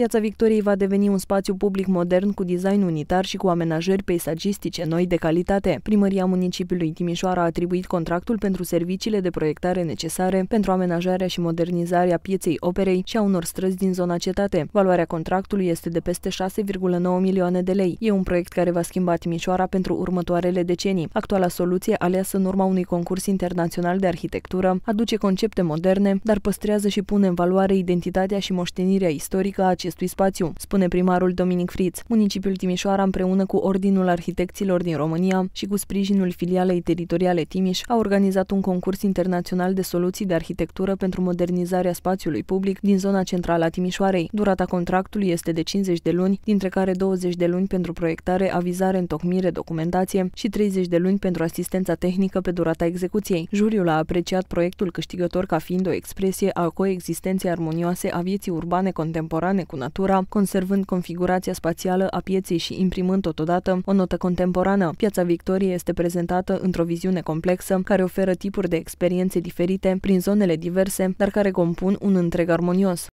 Piața Victoriei va deveni un spațiu public modern cu design unitar și cu amenajări peisagistice noi de calitate. Primăria municipiului Timișoara a atribuit contractul pentru serviciile de proiectare necesare pentru amenajarea și modernizarea pieței operei și a unor străzi din zona cetate. Valoarea contractului este de peste 6,9 milioane de lei. E un proiect care va schimba Timișoara pentru următoarele decenii. Actuala soluție, aleasă în urma unui concurs internațional de arhitectură, aduce concepte moderne, dar păstrează și pune în valoare identitatea și moștenirea istorică a acestui acestui spațiu, spune primarul Dominic Friț. Municipiul Timișoara, împreună cu Ordinul Arhitecților din România și cu sprijinul filialei teritoriale Timiș, a organizat un concurs internațional de soluții de arhitectură pentru modernizarea spațiului public din zona centrală a Timișoarei. Durata contractului este de 50 de luni, dintre care 20 de luni pentru proiectare, avizare, întocmire, documentație și 30 de luni pentru asistența tehnică pe durata execuției. Juriul a apreciat proiectul câștigător ca fiind o expresie a coexistenței armonioase a vieții urbane contemporane cu natura, conservând configurația spațială a pieței și imprimând totodată o notă contemporană. Piața Victoriei este prezentată într-o viziune complexă care oferă tipuri de experiențe diferite prin zonele diverse, dar care compun un întreg armonios.